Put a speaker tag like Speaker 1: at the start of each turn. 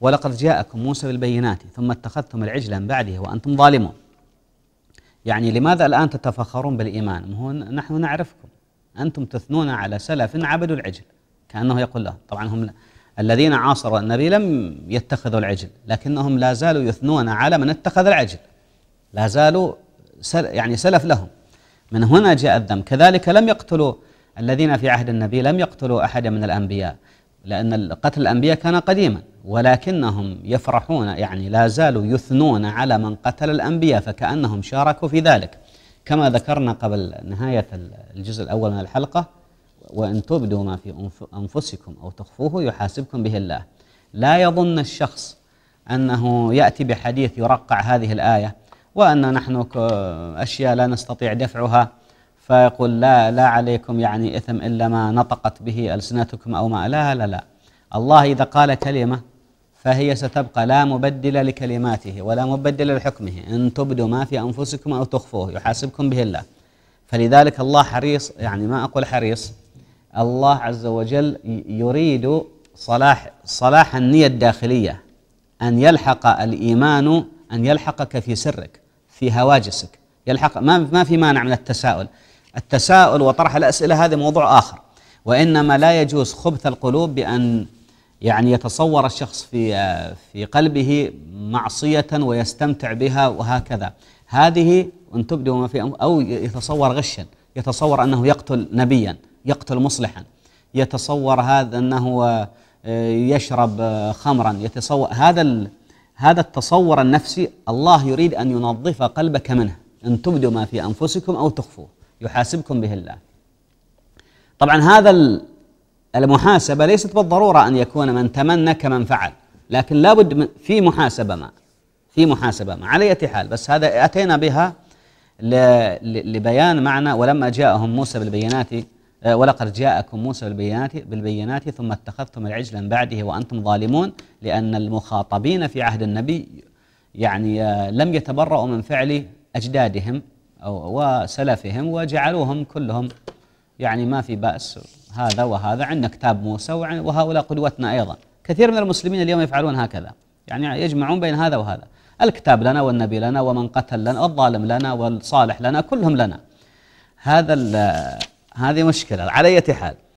Speaker 1: ولقد جاءكم موسى بالبينات ثم اتخذتم العجل من بعده وأنتم ظالمون يعني لماذا الآن تتفخرون بالإيمان هو نحن نعرفكم أنتم تثنون على سلف عبدوا العجل كأنه يقول لهم طبعا هم الذين عاصروا النبي لم يتخذوا العجل لكنهم لا زالوا يثنون على من اتخذ العجل لا زالوا سل يعني سلف لهم من هنا جاء الذم كذلك لم يقتلوا الذين في عهد النبي لم يقتلوا أحدا من الأنبياء لأن قتل الأنبياء كان قديما ولكنهم يفرحون يعني لا زالوا يثنون على من قتل الأنبياء فكأنهم شاركوا في ذلك كما ذكرنا قبل نهاية الجزء الأول من الحلقة وإن تبدوا ما في أنفسكم أو تخفوه يحاسبكم به الله لا يظن الشخص أنه يأتي بحديث يرقع هذه الآية وأن نحن أشياء لا نستطيع دفعها فيقول لا لا عليكم يعني إثم إلا ما نطقت به ألسنتكم أو ما لا لا لا الله إذا قال كلمة فهي ستبقى لا مبدل لكلماته ولا مبدل لحكمه إن تبدوا ما في أنفسكم أو تخفوه يحاسبكم به الله فلذلك الله حريص يعني ما أقول حريص الله عز وجل يريد صلاح صلاح النية الداخلية أن يلحق الإيمان أن يلحقك في سرك في هواجسك يلحق ما في مانع من التساؤل التساؤل وطرح الأسئلة هذا موضوع آخر وإنما لا يجوز خبث القلوب بأن يعني يتصور الشخص في في قلبه معصية ويستمتع بها وهكذا هذه أن تبدو ما في أو يتصور غشا يتصور أنه يقتل نبيا يقتل مصلحا يتصور هذا أنه آه، يشرب آه، خمرا يتصور هذا هذا التصور النفسي الله يريد أن ينظف قلبك منه أن تبدوا ما في أنفسكم أو تخفوه يحاسبكم به الله طبعا هذا المحاسبة ليست بالضرورة أن يكون من تمنى كمن فعل لكن لابد في محاسبة ما في محاسبة ما على أي حال بس هذا أتينا بها لبيان معنى ولما جاءهم موسى بالبينات آه، ولقد جاءكم موسى بالبينات بالبينات ثم اتخذتم العجل من بعده وأنتم ظالمون لأن المخاطبين في عهد النبي يعني آه، لم يتبرؤوا من فعل أجدادهم أو وسلفهم وجعلوهم كلهم يعني ما في بأس هذا وهذا عندنا كتاب موسى وهؤلاء قدوتنا أيضا كثير من المسلمين اليوم يفعلون هكذا يعني يجمعون بين هذا وهذا الكتاب لنا والنبي لنا ومن قتل لنا والظالم لنا والصالح لنا كلهم لنا هذا هذه مشكلة على أي حال